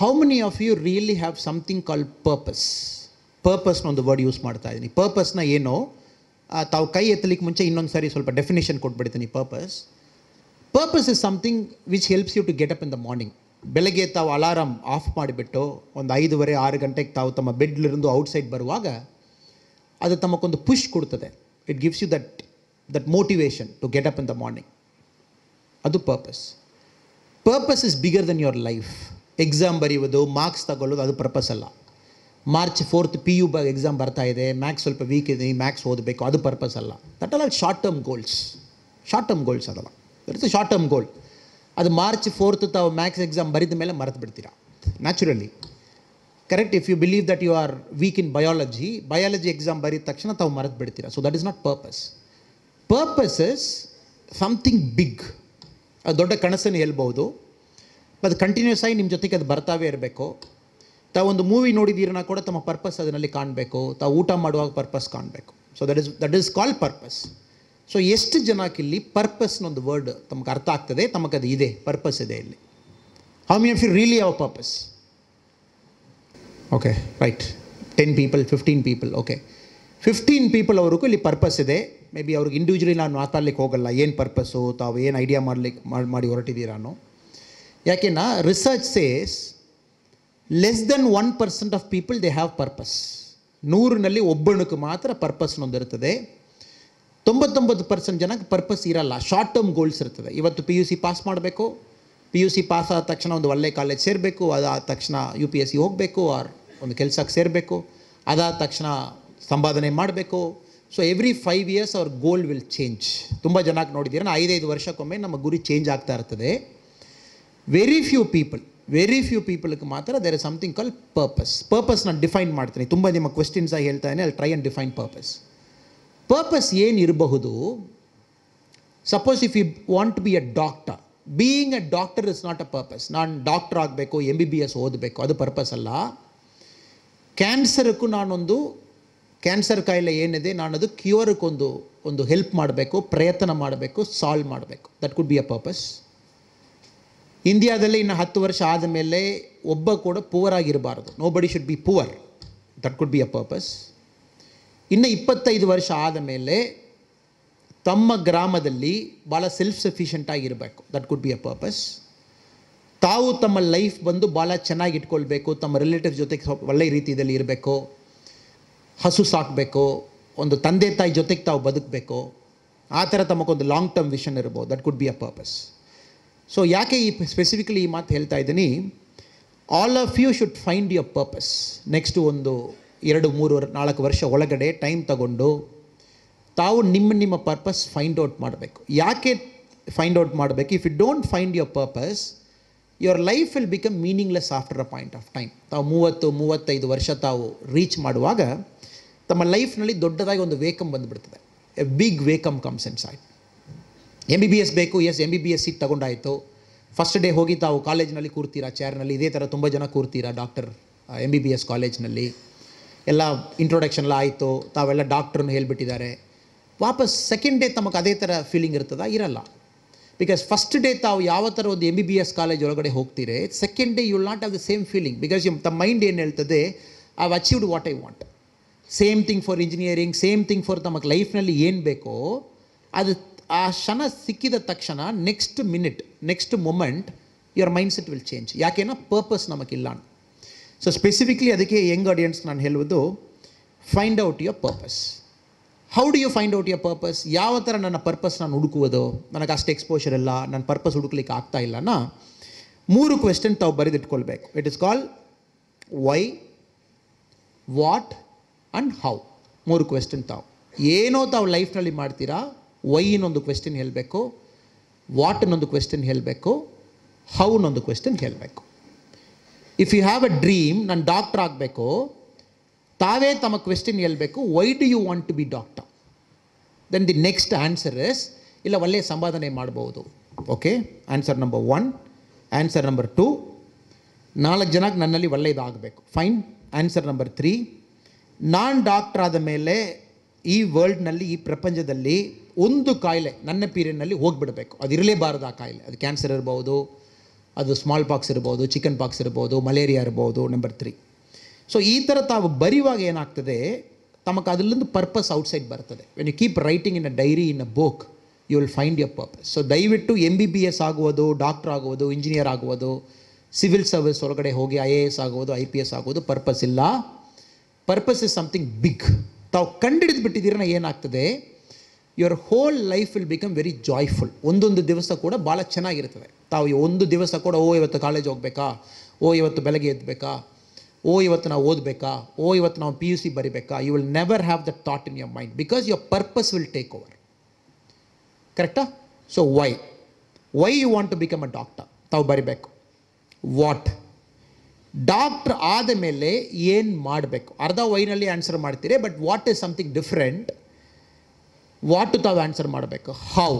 how many of you really have something call purpose ಪರ್ಪಸ್ನ ಒಂದು word use ಮಾಡ್ತಾ ಇದ್ದೀನಿ ಪರ್ಪಸ್ನ ಏನೋ ತಾವು ಕೈ ಎತ್ತಲಿಕ್ಕೆ ಮುಂಚೆ ಇನ್ನೊಂದು ಸಾರಿ ಸ್ವಲ್ಪ ಡೆಫಿನೇಷನ್ ಕೊಟ್ಬಿಡ್ತೀನಿ purpose purpose is something which helps you to get up in the morning ಬೆಳಗ್ಗೆ ತಾವು ಅಲಾರಾಮ್ ಆಫ್ ಮಾಡಿಬಿಟ್ಟು ಒಂದು ಐದುವರೆ ಆರು ಗಂಟೆಗೆ ತಾವು ತಮ್ಮ ಬೆಡ್ಲಿருந்து ಔಟ್ಸೈಡ್ ಬರುವಾಗ ಅದು ತಮಗೊಂದು ಪುಷ್ ಕೊಡ್ತದೆ it gives you that that motivation to get up in the morning ಅದು purpose purpose is bigger than your life exam ಬರೆಯುವುದು ಮಾರ್ಕ್ಸ್ ತಗೊಳ್ಳೋದು ಅದು ಪರ್ಪಸ್ ಅಲ್ಲ ಮಾರ್ಚ್ ಫೋರ್ತ್ ಪಿ ಯು ಬ ಎಕ್ಸಾಮ್ ಬರ್ತಾ ಇದೆ ಮ್ಯಾಕ್ಸ್ ಸ್ವಲ್ಪ ವೀಕ್ ಇದೆ ಮ್ಯಾಕ್ಸ್ ಓದಬೇಕು ಅದು ಪರ್ಪಸ್ ಅಲ್ಲ that all all short term goals short term goals ಅದಲ್ಲ ಇಟ್ಸ್ ಶಾರ್ಟ್ ಟರ್ಮ್ ಗೋಲ್ ಅದು ಮಾರ್ಚ್ ಫೋರ್ತ್ ತಾವು ಮ್ಯಾಕ್ಸ್ ಎಕ್ಸಾಮ್ ಬರೆದ ಮೇಲೆ ಮರೆತು ಬಿಡ್ತೀರಾ naturally correct if you believe that you are weak in biology biology exam ಬರೆದ ತಕ್ಷಣ ತಾವು ಮರೆತು ಬಿಡ್ತೀರಾ so that is not purpose purpose is something big ದೊಡ್ಡ ಕನಸನ್ನು ಹೇಳ್ಬೋದು ಅದು ಕಂಟಿನ್ಯೂಸ್ ಆಗಿ ನಿಮ್ಮ ಜೊತೆಗೆ ಅದು ಬರ್ತಾವೇ ಇರಬೇಕು ತಾವು ಒಂದು ಮೂವಿ ನೋಡಿದ್ದೀರನ್ನ ಕೂಡ ತಮ್ಮ ಪರ್ಪಸ್ ಅದರಲ್ಲಿ ಕಾಣಬೇಕು ತಾವು ಊಟ ಮಾಡುವಾಗ ಪರ್ಪಸ್ ಕಾಣಬೇಕು so that is that is call purpose so ಎಷ್ಟು ಜನಕ್ಕೆ ಪರ್ಪಸ್ನ ಪರ್ಪಸ್ನೊಂದು ವರ್ಡ್ ತಮಗೆ ಅರ್ಥ ಆಗ್ತದೆ ತಮಗೆ ಅದು ಇದೆ ಪರ್ಪಸ್ ಇದೆ ಇಲ್ಲಿ how many of you really our purpose okay right ten people fifteen people okay fifteen people ಅವ್ರಿಗೂ ಇಲ್ಲಿ ಪರ್ಪಸ್ ಇದೆ ಮೇ ಬಿ ಅವ್ರಿಗೆ ಇಂಡಿವಿಜುವಲಿ ನಾನು ಮಾತಾಡ್ಲಿಕ್ಕೆ ಹೋಗಲ್ಲ ಏನು ಪರ್ಪಸ್ಸು ತಾವು ಏನು ಐಡಿಯಾ ಮಾಡಲಿಕ್ಕೆ ಮಾಡಿ ಹೊರಟಿದ್ದೀರಾನು ಯಾಕೆನಾ research says less than one percent of people they have purpose ನೂರಿನಲ್ಲಿ ಒಬ್ಬಣಕ್ಕೆ ಮಾತ್ರ ಪರ್ಪಸ್ ನೊಂದಿರ್ತದೆ ತೊಂಬತ್ತೊಂಬತ್ತು ಪರ್ಸೆಂಟ್ ಜನಕ್ಕೆ ಪರ್ಪಸ್ ಇರಲ್ಲ ಶಾರ್ಟ್ ಟರ್ಮ್ ಗೋಲ್ಸ್ ಇರ್ತದೆ ಇವತ್ತು ಪಿ ಯು ಸಿ ಪಾಸ್ ಮಾಡಬೇಕು ಪಿ ಯು ಸಿ ಪಾಸ್ ಆದ ತಕ್ಷಣ ಒಂದು ಒಳ್ಳೆ ಕಾಲೇಜ್ ಸೇರಬೇಕು ಅದಾದ ತಕ್ಷಣ ಯು ಪಿ ಎಸ್ ಸಿ ಹೋಗಬೇಕು ಆರ್ ಒಂದು ಕೆಲಸಕ್ಕೆ ಸೇರಬೇಕು ಅದಾದ ತಕ್ಷಣ ಸಂಪಾದನೆ ಮಾಡಬೇಕು ಸೊ ಎವ್ರಿ ಫೈವ್ ಇಯರ್ಸ್ ಅವ್ರ ಗೋಲ್ ವಿಲ್ ಚೇಂಜ್ ತುಂಬ ಜನಕ್ಕೆ ನೋಡಿದ್ದೀರ ಐದೈದು ವರ್ಷಕ್ಕೊಮ್ಮೆ ನಮ್ಮ ಗುರಿ ಚೇಂಜ್ ಆಗ್ತಾ ಇರ್ತದೆ very few people very few ಪೀಪಲ್ಗೆ ಮಾತ್ರ there is something call purpose purpose ನಾನು ಡಿಫೈನ್ ಮಾಡ್ತೀನಿ ತುಂಬ ನಿಮ್ಮ ಕ್ವೆಶ್ಚನ್ಸ್ ಆಗಿ ಹೇಳ್ತಾ ಇದ್ದೀನಿ ಅಲ್ಲಿ try and define purpose purpose ಏನಿರಬಹುದು suppose if you want to be a doctor being a doctor is not a purpose ನಾನು ಡಾಕ್ಟರ್ ಆಗಬೇಕು ಎಮ್ ಬಿ ಬಿ ಎಸ್ ಓದಬೇಕು ಅದು ಪರ್ಪಸ್ ಅಲ್ಲ ಕ್ಯಾನ್ಸರ್ಗೂ ನಾನೊಂದು ಕ್ಯಾನ್ಸರ್ ಕಾಯಿಲೆ ಏನಿದೆ ನಾನು ಅದು ಕ್ಯೂರ್ಗೊಂದು ಒಂದು ಹೆಲ್ಪ್ ಮಾಡಬೇಕು ಪ್ರಯತ್ನ ಮಾಡಬೇಕು ಸಾಲ್ವ್ ಮಾಡಬೇಕು that could be a purpose ಇಂಡಿಯಾದಲ್ಲಿ ಇನ್ನು ಹತ್ತು ವರ್ಷ ಆದ ಮೇಲೆ ಒಬ್ಬ ಕೂಡ ಪೂವರ್ ಆಗಿರಬಾರ್ದು nobody should be poor that could be a purpose ಇನ್ನು ಇಪ್ಪತ್ತೈದು ವರ್ಷ ಆದ ಮೇಲೆ ತಮ್ಮ ಗ್ರಾಮದಲ್ಲಿ ಭಾಳ ಸೆಲ್ಫ್ ಸಫಿಷಿಯೆಂಟ್ ಆಗಿರಬೇಕು that could be a purpose ತಾವು ತಮ್ಮ ಲೈಫ್ ಬಂದು ಭಾಳ ಚೆನ್ನಾಗಿ ಇಟ್ಕೊಳ್ಬೇಕು ತಮ್ಮ ರಿಲೇಟಿವ್ ಜೊತೆಗೆ ಒಳ್ಳೆಯ ರೀತಿಯಲ್ಲಿ ಇರಬೇಕು ಹಸು ಸಾಕಬೇಕು ಒಂದು ತಂದೆ ತಾಯಿ ಜೊತೆಗೆ ತಾವು ಬದುಕಬೇಕು ಆ ಥರ ತಮಗೊಂದು ಲಾಂಗ್ ಟರ್ಮ್ ವಿಷನ್ ಇರ್ಬೋದು that could be a purpose so ಯಾಕೆ ಈ ಸ್ಪೆಸಿಫಿಕಲಿ ಈ ಮಾತು ಹೇಳ್ತಾ ಇದ್ದೀನಿ all of you should find your purpose next ಒಂದು ಎರಡು ಮೂರು ನಾಲ್ಕು ವರ್ಷ ಒಳಗಡೆ ಟೈಮ್ ತಗೊಂಡು ತಾವು ನಿಮ್ಮ ನಿಮ್ಮ ಪರ್ಪಸ್ ಫೈಂಡ್ ಔಟ್ ಮಾಡಬೇಕು ಯಾಕೆ ಫೈಂಡ್ ಔಟ್ ಮಾಡಬೇಕು if you don't find your purpose your life will become meaningless after a point of time ತಾವು ಮೂವತ್ತು ಮೂವತ್ತೈದು ವರ್ಷ ತಾವು ರೀಚ್ ಮಾಡುವಾಗ ತಮ್ಮ ಲೈಫ್ನಲ್ಲಿ ದೊಡ್ಡದಾಗಿ ಒಂದು ವೇಕಮ್ ಬಂದುಬಿಡ್ತದೆ a big vacuum comes inside M B B S ಬೇಕು S M B B S seat ತಗೊಂಡಾಯಿತು ಫಸ್ಟ್ ಡೇ ಹೋಗಿ ತಾವು ಕಾಲೇಜ್ನಲ್ಲಿ ಕೂರ್ತೀರಾ ಚೇರ್ನಲ್ಲಿ ಇದೇ ಥರ ತುಂಬ ಜನ ಕೂರ್ತೀರಾ doctor M B B S ಕಾಲೇಜ್ನಲ್ಲಿ ಎಲ್ಲ ಎಲ್ಲ ಆಯಿತು ತಾವೆಲ್ಲ ಡಾಕ್ಟ್ರನ್ನು ಹೇಳ್ಬಿಟ್ಟಿದ್ದಾರೆ ವಾಪಸ್ ಸೆಕೆಂಡ್ ಡೇ ತಮಗೆ ಅದೇ ಥರ ಫೀಲಿಂಗ್ ಇರ್ತದ ಇರಲ್ಲ ಬಿಕಾಸ್ ಫಸ್ಟ್ ಡೇ ತಾವು ಯಾವ ಥರ ಒಂದು M B B S college ಒಳಗಡೆ ಹೋಗ್ತೀರಿ second day you not have the same feeling because you ತಮ್ಮ ಮೈಂಡ್ ಏನು ಹೇಳ್ತದೆ I have achieved what I want same thing for engineering same thing for ತಮಗೆ ಲೈಫ್ನಲ್ಲಿ ಏನು ಬೇಕೋ ಅದು ಆ ಕ್ಷಣ ಸಿಕ್ಕಿದ ತಕ್ಷಣ next minute next moment your mindset will change ಯಾಕೆನ ಪರ್ಪಸ್ ನಮಗಿಲ್ಲ ಸೊ ಸ್ಪೆಸಿಫಿಕ್ಲಿ ಅದಕ್ಕೆ ಯಂಗ್ ಆಡಿಯನ್ಸ್ ನಾನು ಹೇಳುವುದು find out your purpose how do you find out your purpose ಯಾವ ಥರ ನನ್ನ ಪರ್ಪಸ್ ನಾನು ಹುಡುಕುವುದು ನನಗೆ ಅಷ್ಟು ಎಕ್ಸ್ಪೋಷರ್ ಇಲ್ಲ ನನ್ನ ಪರ್ಪಸ್ ಹುಡುಕ್ಲಿಕ್ಕೆ ಆಗ್ತಾ ಇಲ್ಲನ ಮೂರು ಕ್ವೆಶನ್ ತಾವು ಬರೆದಿಟ್ಕೊಳ್ಬೇಕು it is call why what and how ಮೂರು ಕ್ವೆಶನ್ ತಾವು ಏನೋ ತಾವು ಲೈಫ್ನಲ್ಲಿ ಮಾಡ್ತೀರಾ ವೈನೊಂದು ಕ್ವೆಶ್ಟನ್ ಹೇಳಬೇಕು ವಾಟ್ನೊಂದು ಕ್ವೆಶ್ಟನ್ ಹೇಳಬೇಕು ಹೌನೊಂದು ಕ್ವೆಶ್ಟನ್ ಹೇಳಬೇಕು if you have a dream ನಾನು ಡಾಕ್ಟ್ರ್ ಆಗಬೇಕು ತಾವೇ ತಮ್ಮ ಕ್ವೆಶ್ಚನ್ ಹೇಳಬೇಕು why do you want to be doctor then the next answer is ಇಲ್ಲ ಒಳ್ಳೆಯ ಸಂಪಾದನೆ ಮಾಡ್ಬೋದು okay answer number one answer number two ನಾಲ್ಕು ಜನಕ್ಕೆ ನನ್ನಲ್ಲಿ ಒಳ್ಳೆಯದಾಗಬೇಕು ಫೈನ್ ಆನ್ಸರ್ ನಂಬರ್ ತ್ರೀ ನಾನು ಡಾಕ್ಟ್ರ್ ಆದ ಮೇಲೆ ಈ ವರ್ಲ್ಡ್ನಲ್ಲಿ ಈ ಪ್ರಪಂಚದಲ್ಲಿ ಒಂದು ಕಾಯಿಲೆ ನನ್ನ ಪೀರಿಯಡ್ನಲ್ಲಿ ಹೋಗಿಬಿಡಬೇಕು ಅದು ಇರಲೇಬಾರದು ಆ ಕಾಯಿಲೆ ಅದು ಕ್ಯಾನ್ಸರ್ ಇರ್ಬೋದು ಅದು ಸ್ಮಾಲ್ ಪಾಕ್ಸ್ ಇರ್ಬೋದು ಚಿಕನ್ ಪಾಕ್ಸ್ ಇರ್ಬೋದು ಮಲೇರಿಯಾ ಇರ್ಬೋದು ನಂಬರ್ ತ್ರೀ ಸೊ ಈ ಥರ ತಾವು ಬರೆಯುವಾಗ ಏನಾಗ್ತದೆ ತಮಗೆ ಅದರಲ್ಲೊಂದು ಪರ್ಪಸ್ ಔಟ್ಸೈಡ್ ಬರ್ತದೆ when you keep writing in a diary in a book you will find your purpose so ದಯವಿಟ್ಟು ಎಮ್ ಬಿ ಬಿ ಎಸ್ ಆಗುವುದು ಡಾಕ್ಟರ್ ಆಗುವುದು ಇಂಜಿನಿಯರ್ ಆಗುವುದು ಸಿವಿಲ್ ಸರ್ವಿಸ್ ಒಳಗಡೆ ಹೋಗಿ ಐ ಎ ಎಸ್ ಆಗುವುದು ಐ ಪಿ ಎಸ್ ಆಗೋದು purpose ಇಲ್ಲ purpose is something big ತಾವು ಕಂಡು ಬಿಟ್ಟಿದ್ದೀರ ಏನಾಗ್ತದೆ your whole life will become very joyful ಒಂದೊಂದು ದಿವಸ ಕೂಡ ಭಾಳ ಚೆನ್ನಾಗಿರ್ತದೆ ತಾವು ಒಂದು ದಿವಸ ಕೂಡ ಓ ಇವತ್ತು ಕಾಲೇಜ್ ಹೋಗಬೇಕಾ ಓ ಇವತ್ತು ಬೆಳಗ್ಗೆ ಎದ್ದಬೇಕಾ ಓ ಇವತ್ತು ನಾವು ಓದಬೇಕಾ ಓ ಇವತ್ತು ನಾವು ಪಿ ಯು ಸಿ ಬರಿಬೇಕಾ you will never have the thought in your mind because your purpose will take over ಕರೆಕ್ಟಾ so why why you want to become a doctor ತಾವು ಬರಿಬೇಕು ವಾಟ್ ಡಾಕ್ಟ್ರ್ ಆದ ಮೇಲೆ ಏನು ಮಾಡಬೇಕು ಅರ್ಧ ವೈನಲ್ಲಿ ಆನ್ಸರ್ ಮಾಡ್ತೀರಿ but what is something different what ತಾವು ಆನ್ಸರ್ ಮಾಡಬೇಕು how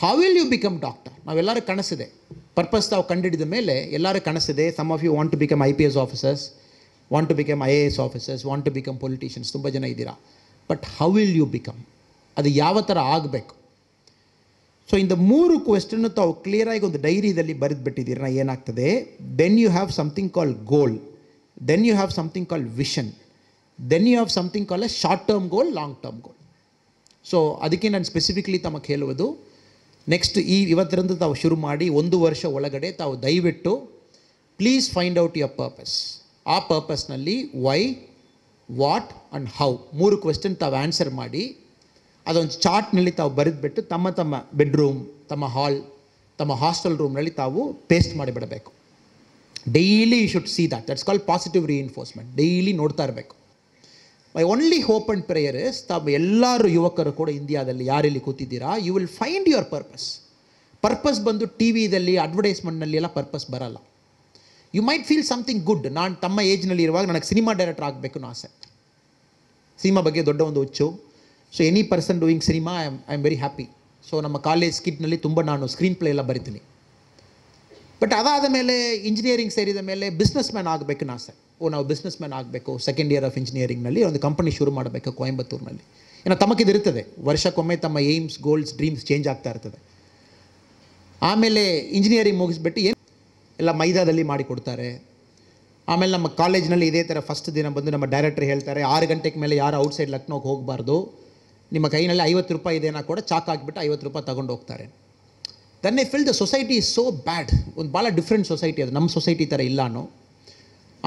how will you become doctor ನಾವೆಲ್ಲರೂ ಕನಸಿದೆ ಪರ್ಪಸ್ ತಾವು ಕಂಡುಹಿಡಿದ ಮೇಲೆ ಎಲ್ಲರೂ ಕನಸಿದೆ some of you want to become I P S officers want to become I A S officers want to become politicians ತುಂಬ ಜನ ಇದ್ದೀರಾ but how will you become ಅದು ಯಾವ ಥರ ಆಗಬೇಕು ಸೊ ಇಂದ ಮೂರು ಕ್ವೆಶ್ಚನ್ನು ತಾವು ಕ್ಲಿಯರಾಗಿ ಒಂದು ಡೈರಿದಲ್ಲಿ ಬರೆದು ಬಿಟ್ಟಿದ್ದೀರ ಏನಾಗ್ತದೆ then you have something call goal then you have something call vision then you have something call a short term goal long term goal so ಅದಕ್ಕೆ ನಾನು ಸ್ಪೆಸಿಫಿಕ್ಲಿ ತಮಗೆ ಹೇಳುವುದು ನೆಕ್ಸ್ಟ್ ಈ ಇವತ್ತರಿಂದ ತಾವು ಶುರು ಮಾಡಿ ಒಂದು ವರ್ಷ ಒಳಗಡೆ ತಾವು ದಯವಿಟ್ಟು please find out your purpose ಆ ಪರ್ಪಸ್ನಲ್ಲಿ ವೈ ವಾಟ್ ಆ್ಯಂಡ್ ಹೌ ಮೂರು ಕ್ವೆಶನ್ ತಾವು ಆನ್ಸರ್ ಮಾಡಿ ಅದೊಂದು ಚಾರ್ಟ್ನಲ್ಲಿ ತಾವು ಬರೆದುಬಿಟ್ಟು ತಮ್ಮ ತಮ್ಮ ಬೆಡ್ರೂಮ್ ತಮ್ಮ ಹಾಲ್ ತಮ್ಮ ಹಾಸ್ಟೆಲ್ ರೂಮ್ನಲ್ಲಿ ತಾವು ಪೇಸ್ಟ್ ಮಾಡಿಬಿಡಬೇಕು daily you should see that that's call positive reinforcement daily ನೋಡ್ತಾ ಇರಬೇಕು my only hope and prayer is ತಾವು ಎಲ್ಲರೂ ಯುವಕರು ಕೂಡ ಇಂಡಿಯಾದಲ್ಲಿ ಯಾರಲ್ಲಿ ಕೂತಿದ್ದೀರಾ you will find your purpose purpose ಬಂದು ಟಿ ವಿದಲ್ಲಿ ಅಡ್ವರ್ಟೈಸ್ಮೆಂಟ್ನಲ್ಲಿ ಎಲ್ಲ ಪರ್ಪಸ್ ಬರಲ್ಲ you might feel something good ನಾನು ತಮ್ಮ ಏಜ್ನಲ್ಲಿ ಇರುವಾಗ ನನಗೆ ಸಿನಿಮಾ ಡೈರೆಕ್ಟರ್ ಆಗಬೇಕು ಅನ್ನೋ ಆಸೆ ಸಿನಿಮಾ ಬಗ್ಗೆ ದೊಡ್ಡ ಒಂದು ಹುಚ್ಚು so any person doing cinema I am I am very happy so ನಮ್ಮ ಕಾಲೇಜ್ ಸ್ಕಿಟ್ನಲ್ಲಿ ತುಂಬ ನಾನು ಸ್ಕ್ರೀನ್ ಪ್ಲೇ ಎಲ್ಲ ಬರಿತೀನಿ ಬಟ್ ಅದಾದ ಮೇಲೆ ಇಂಜಿನಿಯರಿಂಗ್ ಸೇರಿದ ಮೇಲೆ ಬಿಸ್ನೆಸ್ ಮ್ಯಾನ್ ಆಗಬೇಕು ಆಸೆ ಓ ನಾವು ಬಿಸ್ನೆಸ್ ಮ್ಯಾನ್ ಆಗಬೇಕು ಸೆಕೆಂಡ್ ಇಯರ್ ಆಫ್ ಇಂಜಿನಿಯರಿಂಗ್ನಲ್ಲಿ ಒಂದು ಕಂಪನಿ ಶುರು ಮಾಡಬೇಕು ಕೊಯಂಬತ್ತೂರಿನಲ್ಲಿ ಏನೋ ತಮಗಿದಿರ್ತದೆ ವರ್ಷಕ್ಕೊಮ್ಮೆ ತಮ್ಮ ಏಮ್ಸ್ ಗೋಲ್ಸ್ ಡ್ರೀಮ್ಸ್ ಚೇಂಜ್ ಆಗ್ತಾ ಇರ್ತದೆ ಆಮೇಲೆ ಇಂಜಿನಿಯರಿಂಗ್ ಮುಗಿಸ್ಬಿಟ್ಟು ಏನು ಎಲ್ಲ ಮೈದಾದಲ್ಲಿ ಮಾಡಿಕೊಡ್ತಾರೆ ಆಮೇಲೆ ನಮ್ಮ ಕಾಲೇಜ್ನಲ್ಲಿ ಇದೇ ಥರ ಫಸ್ಟ್ ದಿನ ಬಂದು ನಮ್ಮ ಡೈರೆಕ್ಟ್ರ್ ಹೇಳ್ತಾರೆ ಆರು ಗಂಟೆಗೆ ಮೇಲೆ ಯಾರು ಔಟ್ಸೈಡ್ ಲಕ್ನೋಗೆ ಹೋಗಬಾರ್ದು ನಿಮ್ಮ ಕೈನಲ್ಲಿ ಐವತ್ತು ರೂಪಾಯಿ ಇದೆಯಾ ಕೂಡ ಚಾಕ್ ಹಾಕ್ಬಿಟ್ಟು ಐವತ್ತು ರೂಪಾಯಿ ತಗೊಂಡು ಹೋಗ್ತಾರೆ then I feel the society is so bad ಒಂದು ಭಾಳ ಡಿಫ್ರೆಂಟ್ ಸೊಸೈಟಿ ಅದು ನಮ್ಮ ಸೊಸೈಟಿ ಥರ ಇಲ್ಲ ಅನ್ನೋ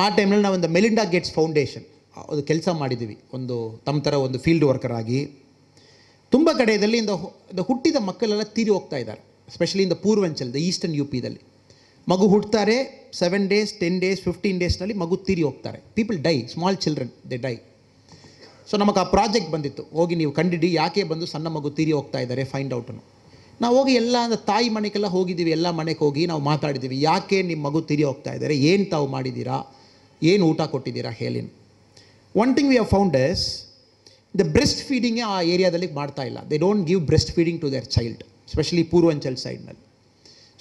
ಆ ಟೈಮ್ನಲ್ಲಿ ನಾವೊಂದು ಮೆಲಿಂಡಾ ಗೇಟ್ಸ್ ಫೌಂಡೇಶನ್ ಅದು ಕೆಲಸ ಮಾಡಿದ್ದೀವಿ ಒಂದು ತಮ್ಮ ಥರ ಒಂದು ಫೀಲ್ಡ್ ವರ್ಕರ್ ಆಗಿ ತುಂಬ ಕಡೆಯಲ್ಲಿ ಇಂದ ಹುಟ್ಟಿದ ಮಕ್ಕಳೆಲ್ಲ ತೀರಿ ಹೋಗ್ತಾ ಇದ್ದಾರೆ ಸ್ಪೆಷಲಿ ಇಂದ ಪೂರ್ವಾಂಚಲ್ ದ ಈಸ್ಟರ್ನ್ ಯು ಪಿದಲ್ಲಿ ಮಗು ಹುಟ್ಟುತ್ತಾರೆ seven days ten days fifteen ಡೇಸ್ನಲ್ಲಿ ಮಗು ತೀರಿ ಹೋಗ್ತಾರೆ people die small children they die so ನಮಗೆ ಆ ಪ್ರಾಜೆಕ್ಟ್ ಬಂದಿತ್ತು ಹೋಗಿ ನೀವು ಕಂಡಿಡಿ ಯಾಕೆ ಬಂದು ಸಣ್ಣ ಮಗು ತೀರಿ ಹೋಗ್ತಾ ಇದ್ದಾರೆ ಫೈಂಡ್ ಔಟನ್ನು ನಾವು ಹೋಗಿ ಎಲ್ಲ ತಾಯಿ ಮನೆಗೆಲ್ಲ ಹೋಗಿದ್ದೀವಿ ಎಲ್ಲ ಮನೆಗೆ ಹೋಗಿ ನಾವು ಮಾತಾಡಿದ್ದೀವಿ ಯಾಕೆ ನಿಮ್ಮ ಮಗು ತಿರಿ ಹೋಗ್ತಾ ಇದ್ದಾರೆ ಏನು ತಾವು ಮಾಡಿದ್ದೀರಾ ಏನು ಊಟ ಕೊಟ್ಟಿದ್ದೀರಾ ಹೇಳಿನ one thing we are found the breast ಫೀಡಿಂಗೇ ಆ ಏರಿಯಾದಲ್ಲಿ ಮಾಡ್ತಾ ಇಲ್ಲ they don't give breast feeding to their child specially Purvanchal ಸೈಡ್ನಲ್ಲಿ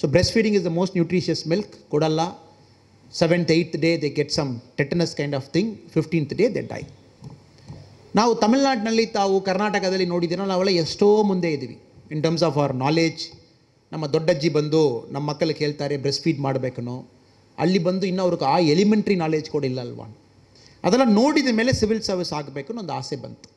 so breast feeding is the most nutritious milk ಕೊಡಲ್ಲ seventh eighth day they get some tetanus kind of thing fifteenth day they die ನಾವು ತಮಿಳ್ನಾಡಿನಲ್ಲಿ ತಾವು ಕರ್ನಾಟಕದಲ್ಲಿ ನೋಡಿದ್ದೀರೋ ನಾವೆಲ್ಲ ಎಷ್ಟೋ ಮುಂದೆ ಇದ್ದೀವಿ in terms of our knowledge ನಮ್ಮ ದೊಡ್ಡಜ್ಜಿ ಬಂದು ನಮ್ಮ ಮಕ್ಕಳಿಗೆ ಹೇಳ್ತಾರೆ ಬ್ರೆಸ್ಟ್ ಫೀಡ್ ಮಾಡಬೇಕನೋ ಅಲ್ಲಿ ಬಂದು ಇನ್ನೂ ಅವ್ರಿಗೆ ಆ ಎಲಿಮೆಂಟ್ರಿ ನಾಲೆಜ್ ಕೂಡ ಇಲ್ಲ ಅಲ್ವಾ ಅದೆಲ್ಲ ನೋಡಿದ ಮೇಲೆ ಸಿವಿಲ್ ಸರ್ವಿಸ್ ಆಗಬೇಕು ಅನ್ನೋ ಒಂದು ಆಸೆ ಬಂತು